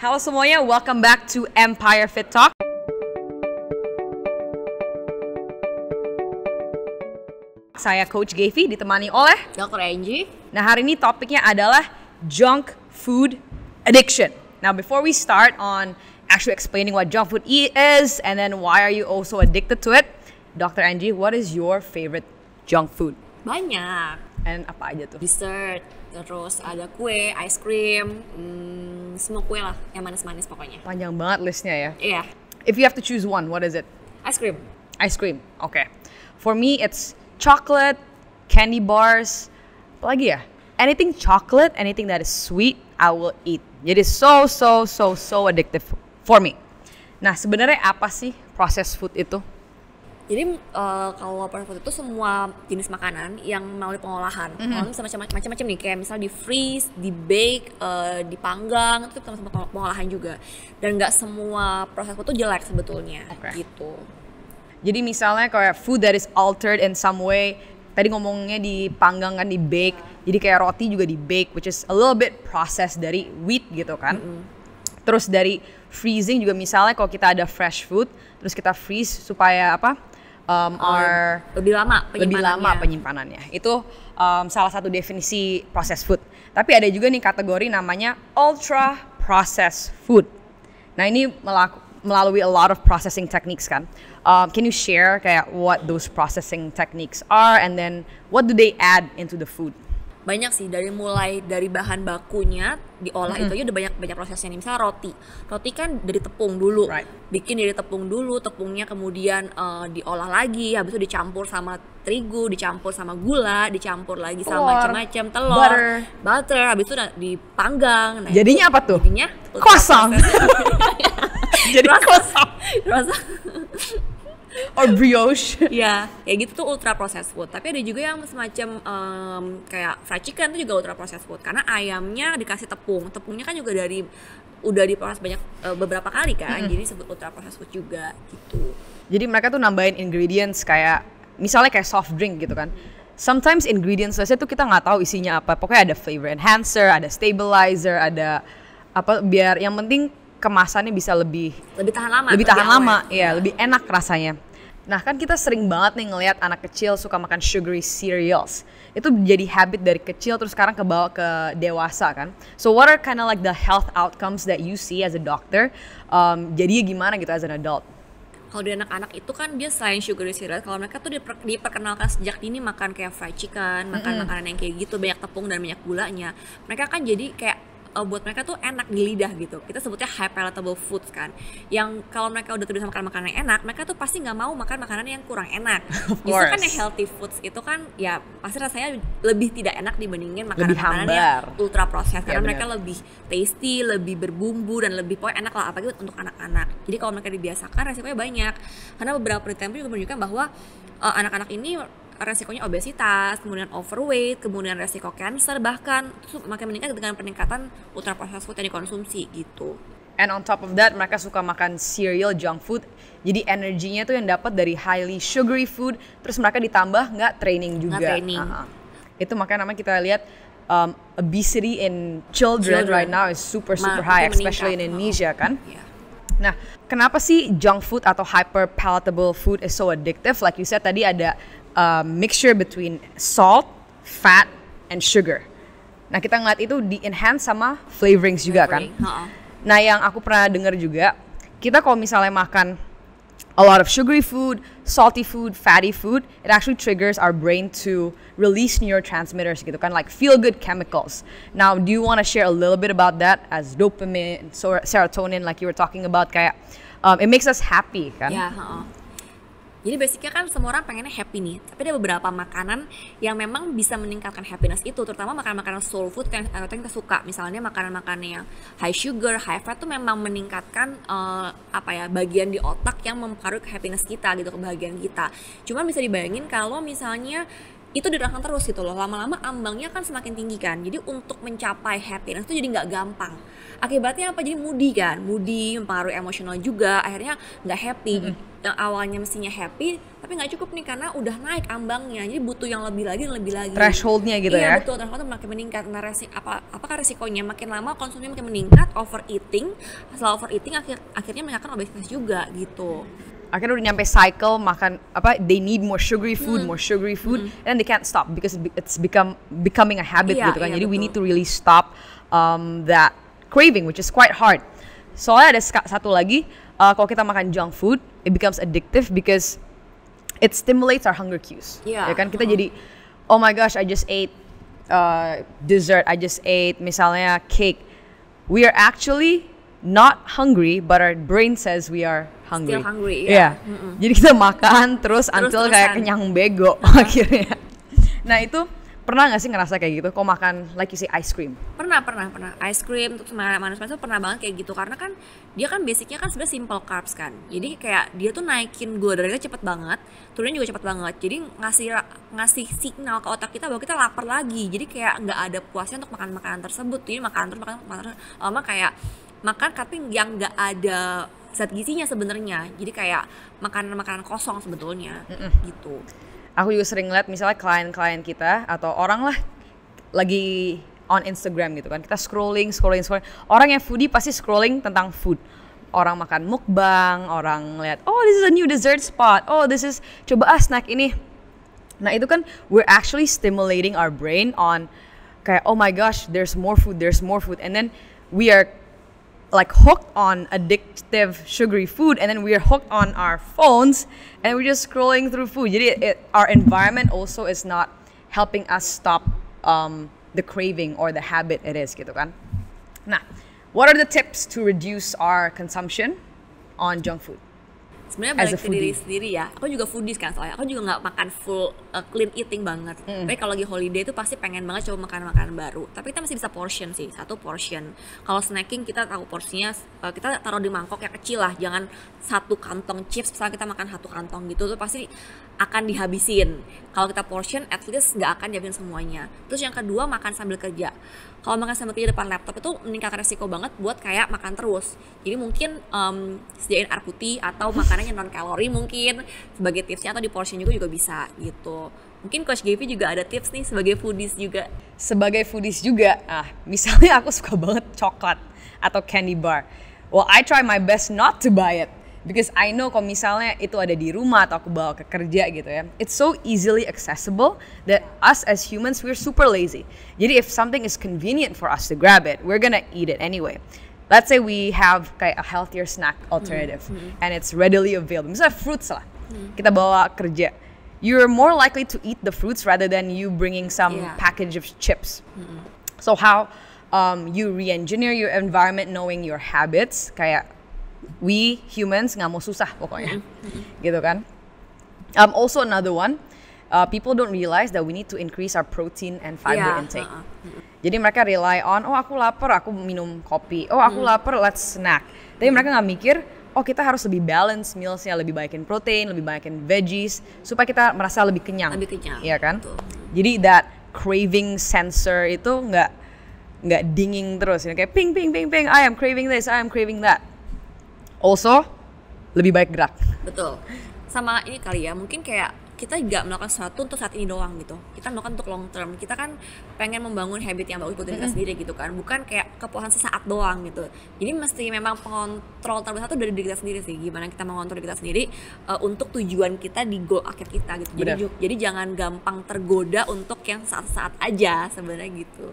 Halo semuanya, welcome back to Empire Fit Talk. Saya Coach Gavi ditemani oleh Dr. Angie. Nah, hari ini topiknya adalah junk food addiction. Now, before we start on actually explaining what junk food is and then why are you also addicted to it, Dr. Angie, what is your favorite junk food? Banyak. And apa aja tuh? Dessert, terus ada kue, ice cream, hmm, semua kue lah, yang manis-manis pokoknya. Panjang banget listnya ya. Iya. Yeah. If you have to choose one, what is it? Ice cream. Ice cream. Oke. Okay. For me it's chocolate, candy bars, apa lagi ya? Anything chocolate, anything that is sweet, I will eat. Jadi so so so so addictive for me. Nah, sebenarnya apa sih processed food itu? jadi uh, kalau proses food itu semua jenis makanan yang melalui pengolahan mm -hmm. macam macam-macam nih kayak misal di freeze di bake uh, eh, dipanggang itu sama-sama pengolahan juga dan nggak semua proses food itu jelek sebetulnya okay. gitu jadi misalnya kayak food that is altered in some way tadi ngomongnya dipanggang kan di bake yeah. jadi kayak roti juga di bake which is a little bit processed dari wheat gitu kan mm -hmm. terus dari freezing juga misalnya kalau kita ada fresh food terus kita freeze supaya apa um, um are lebih lama penyimpanannya. lebih lama penyimpanannya. Itu um, salah satu definisi processed food. Tapi ada juga nih kategori namanya ultra processed food. Nah ini melaku, melalui a lot of processing techniques kan. Um, can you share kayak what those processing techniques are and then what do they add into the food? banyak sih dari mulai dari bahan bakunya diolah mm -hmm. itu aja udah banyak banyak prosesnya nih misalnya roti roti kan dari tepung dulu right. bikin dari tepung dulu tepungnya kemudian uh, diolah lagi habis itu dicampur sama terigu dicampur sama gula dicampur lagi telur. sama macam-macam telur butter. butter habis itu dipanggang nah, jadinya itu, apa tuh jadinya kosong jadi kosong or brioche. Iya, ya gitu tuh ultra processed food. Tapi ada juga yang semacam um, kayak fried chicken itu juga ultra processed food karena ayamnya dikasih tepung. Tepungnya kan juga dari udah diproses banyak uh, beberapa kali kan. -hmm. Jadi sebut ultra processed food juga gitu. Jadi mereka tuh nambahin ingredients kayak misalnya kayak soft drink gitu kan. Sometimes ingredients saja tuh kita nggak tahu isinya apa. Pokoknya ada flavor enhancer, ada stabilizer, ada apa biar yang penting kemasannya bisa lebih lebih tahan lama lebih tahan lama ya, ya lebih enak rasanya nah kan kita sering banget nih ngelihat anak kecil suka makan sugary cereals itu jadi habit dari kecil terus sekarang ke ke dewasa kan so what are kind of like the health outcomes that you see as a doctor um, jadi gimana gitu as an adult kalau di anak-anak itu kan dia selain sugary cereals. kalau mereka tuh diper, diperkenalkan sejak dini makan kayak fried chicken makan mm -hmm. makanan yang kayak gitu banyak tepung dan banyak gulanya mereka kan jadi kayak uh, buat mereka tuh enak di lidah gitu kita sebutnya high palatable foods kan yang kalau mereka udah terbiasa makan makanan yang enak mereka tuh pasti nggak mau makan makanan yang kurang enak justru kan yang healthy foods itu kan ya pasti rasanya lebih tidak enak dibandingin makanan makanan yang ultra proses karena ya, mereka lebih tasty lebih berbumbu dan lebih pokoknya enak lah apalagi untuk anak-anak jadi kalau mereka dibiasakan resikonya banyak karena beberapa penelitian juga menunjukkan bahwa eh, anak-anak uh, anak -anak ini resikonya obesitas, kemudian overweight, kemudian resiko cancer bahkan itu makin meningkat dengan peningkatan ultra processed food yang dikonsumsi gitu. And on top of that, mereka suka makan cereal, junk food. Jadi energinya tuh yang dapat dari highly sugary food. Terus mereka ditambah nggak training juga. Nggak training. Uh -huh. Itu makanya namanya kita lihat um, obesity in children, children right now is super super Ma high, especially meningkat. in Indonesia oh. kan. Yeah. Nah, kenapa sih junk food atau hyper palatable food is so addictive? Like you said tadi ada a mixture between salt, fat, and sugar. Nah kita ngeliat itu di enhance sama flavorings juga kan. Nah yang aku pernah dengar juga kita kalau misalnya makan a lot of sugary food, salty food, fatty food, it actually triggers our brain to release neurotransmitters gitu kan, like feel good chemicals. Now, do you want to share a little bit about that as dopamine, serotonin, like you were talking about kayak um, it makes us happy kan? Yeah, uh jadi basicnya kan semua orang pengennya happy nih, tapi ada beberapa makanan yang memang bisa meningkatkan happiness itu, terutama makanan-makanan soul food yang, yang kita suka. Misalnya makanan-makanan yang high sugar, high fat tuh memang meningkatkan uh, apa ya bagian di otak yang mempengaruhi happiness kita gitu, kebahagiaan kita. Cuma bisa dibayangin kalau misalnya itu dirangkang terus gitu loh lama-lama ambangnya kan semakin tinggi kan jadi untuk mencapai happiness itu jadi nggak gampang akibatnya apa jadi moody kan moody mempengaruhi emosional juga akhirnya nggak happy mm -hmm. yang awalnya mestinya happy tapi nggak cukup nih karena udah naik ambangnya jadi butuh yang lebih lagi dan lebih lagi thresholdnya gitu iya, ya iya betul thresholdnya makin meningkat nah resi apa apakah resikonya makin lama konsumsinya makin meningkat overeating setelah overeating akhir, akhirnya meningkatkan obesitas juga gitu akhirnya udah nyampe cycle makan apa they need more sugary food, mm. more sugary food mm. and they can't stop because it's become becoming a habit yeah, gitu kan. Yeah, Jadi betul. we need to really stop um, that craving which is quite hard. Soalnya ada satu lagi uh, kalau kita makan junk food it becomes addictive because it stimulates our hunger cues. Yeah. Ya kan kita mm. jadi oh my gosh I just ate uh, dessert, I just ate misalnya cake. We are actually not hungry but our brain says we are hungry. Still hungry. Yeah. yeah. Mm -mm. Jadi kita makan terus, terus until terusan. kayak kenyang bego uh -huh. akhirnya. Nah, itu pernah nggak sih ngerasa kayak gitu? Kok makan like you say ice cream? Pernah, pernah, pernah. Ice cream terus manis manis pernah banget kayak gitu karena kan dia kan basicnya kan sebenarnya simple carbs kan. Jadi kayak dia tuh naikin gula cepet banget, turunnya juga cepet banget. Jadi ngasih ngasih signal ke otak kita bahwa kita lapar lagi. Jadi kayak nggak ada puasnya untuk makan makanan tersebut. Jadi makanan terus makan makanan lama kayak makan tapi yang nggak ada zat gizinya sebenarnya jadi kayak makanan-makanan kosong sebetulnya mm -mm. gitu aku juga sering lihat misalnya klien-klien kita atau orang lah lagi on Instagram gitu kan kita scrolling scrolling scrolling orang yang foodie pasti scrolling tentang food orang makan mukbang orang lihat oh this is a new dessert spot oh this is coba ah snack ini nah itu kan we're actually stimulating our brain on kayak oh my gosh there's more food there's more food and then we are like hooked on addictive sugary food and then we are hooked on our phones and we're just scrolling through food jadi it, our environment also is not helping us stop um, the craving or the habit it is gitu kan nah what are the tips to reduce our consumption on junk food sebenarnya balik ke diri sendiri ya aku juga foodies kan soalnya aku juga nggak makan full uh, clean eating banget mm. tapi kalau lagi holiday itu pasti pengen banget coba makan makanan baru tapi kita masih bisa portion sih satu portion kalau snacking kita tahu porsinya uh, kita taruh di mangkok yang kecil lah jangan satu kantong chips misalnya kita makan satu kantong gitu tuh pasti akan dihabisin kalau kita portion at least nggak akan dihabisin semuanya terus yang kedua makan sambil kerja kalau makan sambil kerja depan laptop itu meningkatkan resiko banget buat kayak makan terus jadi mungkin um, sediain air putih atau makanan yang non kalori mungkin sebagai tipsnya atau di portion juga juga bisa gitu mungkin coach Gavi juga ada tips nih sebagai foodies juga sebagai foodies juga ah misalnya aku suka banget coklat atau candy bar well I try my best not to buy it because I know kalau misalnya itu ada di rumah atau aku bawa ke kerja gitu ya it's so easily accessible that us as humans we're super lazy jadi if something is convenient for us to grab it we're gonna eat it anyway let's say we have kayak a healthier snack alternative mm -hmm. and it's readily available misalnya fruits lah kita bawa kerja you're more likely to eat the fruits rather than you bringing some yeah. package of chips mm -hmm. so how um, you re-engineer your environment knowing your habits kayak we humans nggak mau susah pokoknya, mm-hmm. mm-hmm. gitu kan. Um, also another one, uh, people don't realize that we need to increase our protein and fiber yeah. intake. uh Jadi mereka rely on, oh aku lapar, aku minum kopi. Oh aku mm. lapar, let's snack. Tapi mm. mereka nggak mikir, oh kita harus lebih balance mealsnya, lebih banyakin protein, lebih banyakin veggies, supaya kita merasa lebih kenyang. Lebih kenyang. Iya kan? Betul. Jadi that craving sensor itu nggak nggak dinging terus, kayak ping ping ping ping, I am craving this, I am craving that also lebih baik gerak betul sama ini kali ya mungkin kayak kita nggak melakukan sesuatu untuk saat ini doang gitu kita melakukan untuk long term kita kan pengen membangun habit yang bagus buat diri kita sendiri gitu kan bukan kayak kepuasan sesaat doang gitu jadi mesti memang pengontrol terbesar itu dari diri kita sendiri sih gimana kita mengontrol diri kita sendiri uh, untuk tujuan kita di goal akhir kita gitu jadi jadi jangan gampang tergoda untuk yang saat-saat aja sebenarnya gitu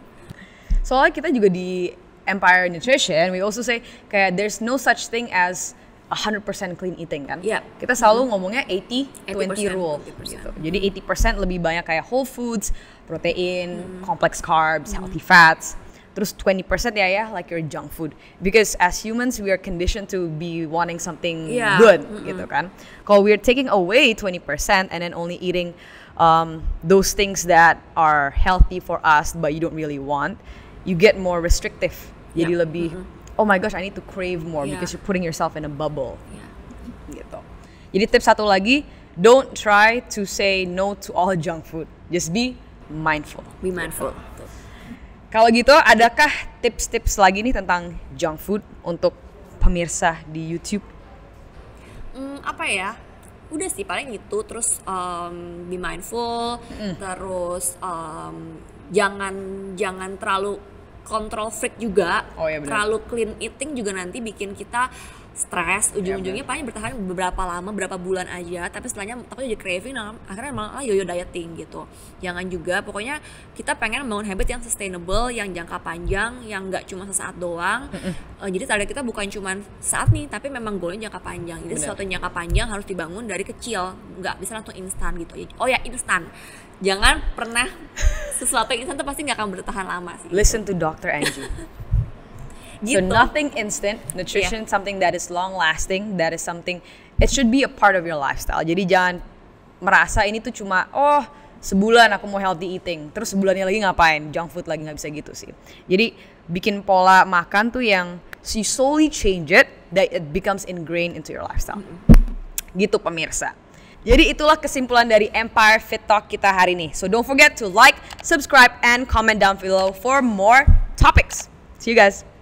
soalnya kita juga di Empire Nutrition, we also say kayak there's no such thing as 100% clean eating kan. Yeah. Kita selalu ngomongnya 80 20 rule 80%. gitu. Jadi 80% lebih banyak kayak whole foods, protein, mm. complex carbs, mm. healthy fats. Terus 20% ya ya like your junk food. Because as humans we are conditioned to be wanting something yeah. good mm -hmm. gitu kan. Kalau we are taking away 20% and then only eating um, those things that are healthy for us but you don't really want, you get more restrictive jadi yeah. lebih mm -hmm. oh my gosh I need to crave more yeah. because you're putting yourself in a bubble yeah. gitu jadi tips satu lagi don't try to say no to all junk food just be mindful be mindful kalau gitu adakah tips-tips lagi nih tentang junk food untuk pemirsa di YouTube hmm, apa ya udah sih paling itu terus um, be mindful mm. terus um, jangan jangan terlalu control freak juga. Oh iya Terlalu clean eating juga nanti bikin kita stres iya, ujung-ujungnya paling bertahan beberapa lama berapa bulan aja tapi setelahnya tapi jadi craving nah, akhirnya malah yoyo dieting gitu jangan juga pokoknya kita pengen bangun habit yang sustainable yang jangka panjang yang nggak cuma sesaat doang eh, jadi target kita bukan cuma saat nih tapi memang goalnya jangka panjang jadi sesuatu yang jangka panjang harus dibangun dari kecil nggak bisa langsung instan gitu ya, oh ya instan jangan pernah sesuatu yang instan tuh pasti nggak akan bertahan lama sih. Listen to Dr. Angie. gitu. So nothing instant, nutrition yeah. something that is long lasting, that is something it should be a part of your lifestyle. Jadi jangan merasa ini tuh cuma oh sebulan aku mau healthy eating, terus sebulannya lagi ngapain? Junk food lagi nggak bisa gitu sih. Jadi bikin pola makan tuh yang so you slowly change it that it becomes ingrained into your lifestyle. Mm -hmm. Gitu pemirsa. Jadi itulah kesimpulan dari Empire Fit Talk kita hari ini. So don't forget to like, subscribe, and comment down below for more topics. See you guys.